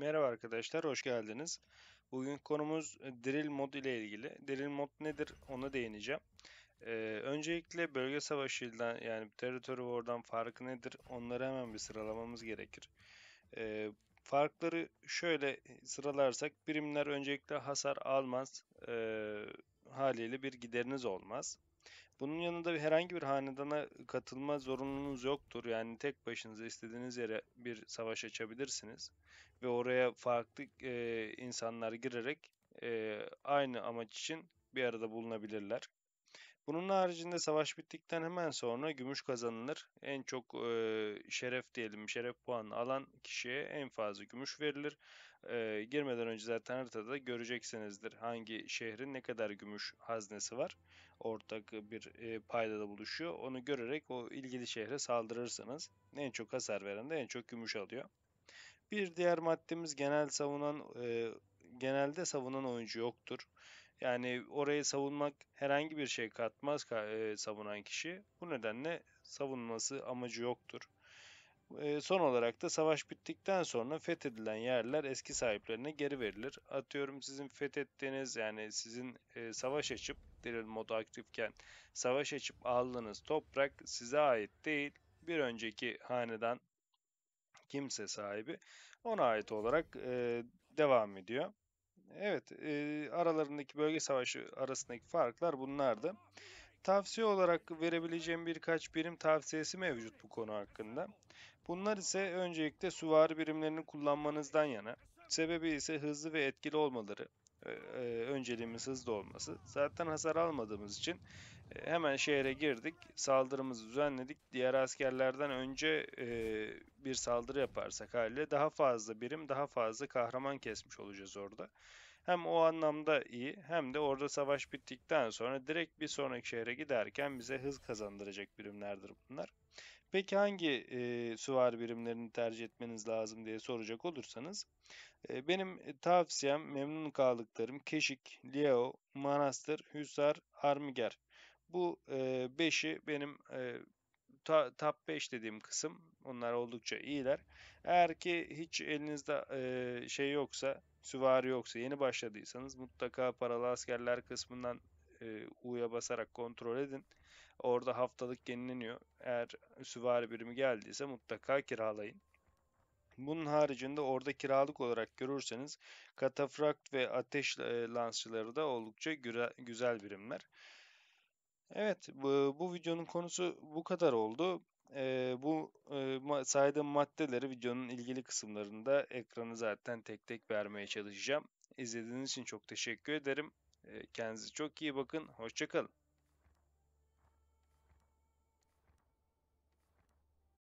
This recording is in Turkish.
Merhaba arkadaşlar, hoş geldiniz. Bugün konumuz e, Drill Mod ile ilgili. Drill Mod nedir ona değineceğim. Ee, öncelikle bölge savaşıyla yani Territory War'dan farkı nedir onları hemen bir sıralamamız gerekir. Ee, farkları şöyle sıralarsak birimler öncelikle hasar almaz e, haliyle bir gideriniz olmaz. Bunun yanında herhangi bir hanedana katılma zorunluluğunuz yoktur. Yani tek başınıza istediğiniz yere bir savaş açabilirsiniz ve oraya farklı e, insanlar girerek e, aynı amaç için bir arada bulunabilirler. Bunun haricinde savaş bittikten hemen sonra gümüş kazanılır. En çok e, şeref diyelim şeref puanı alan kişiye en fazla gümüş verilir. E, girmeden önce zaten haritada göreceksinizdir hangi şehrin ne kadar gümüş haznesi var. Ortak bir e, paydada buluşuyor. Onu görerek o ilgili şehre saldırırsanız en çok hasar veren de en çok gümüş alıyor. Bir diğer maddemiz genel savunan e, genelde savunan oyuncu yoktur. Yani orayı savunmak herhangi bir şey katmaz e, savunan kişi. Bu nedenle savunması amacı yoktur. E, son olarak da savaş bittikten sonra fethedilen yerler eski sahiplerine geri verilir. Atıyorum sizin fethettiğiniz yani sizin e, savaş açıp Drill modu aktifken savaş açıp aldığınız toprak size ait değil. Bir önceki hanedan kimse sahibi ona ait olarak devam ediyor. Evet, e, aralarındaki bölge savaşı arasındaki farklar bunlardı. Tavsiye olarak verebileceğim birkaç birim tavsiyesi mevcut bu konu hakkında. Bunlar ise öncelikle süvari birimlerini kullanmanızdan yana. Sebebi ise hızlı ve etkili olmaları. E, e, önceliğimiz hızlı olması. Zaten hasar almadığımız için e, hemen şehre girdik. Saldırımızı düzenledik. Diğer askerlerden önce e, bir saldırı yaparsak haliyle daha fazla birim, daha fazla kahraman kesmiş olacağız orada. Hem o anlamda iyi hem de orada savaş bittikten sonra direkt bir sonraki şehre giderken bize hız kazandıracak birimlerdir bunlar. Peki hangi e, süvari birimlerini tercih etmeniz lazım diye soracak olursanız e, benim tavsiyem memnun kaldıklarım Keşik, Leo, Manastır, Hüsar, Armiger. Bu 5'i e, benim e, ta, top 5 dediğim kısım. Onlar oldukça iyiler. Eğer ki hiç elinizde e, şey yoksa, süvari yoksa, yeni başladıysanız mutlaka paralı askerler kısmından e, U'ya basarak kontrol edin. Orada haftalık yenileniyor. Eğer süvari birimi geldiyse mutlaka kiralayın. Bunun haricinde orada kiralık olarak görürseniz katafrakt ve ateş lansçıları da oldukça güzel birimler. Evet, bu, bu videonun konusu bu kadar oldu. Ee, bu e, ma- saydığım maddeleri videonun ilgili kısımlarında ekranı zaten tek tek vermeye çalışacağım. İzlediğiniz için çok teşekkür ederim. Ee, kendinize çok iyi bakın. Hoşçakalın.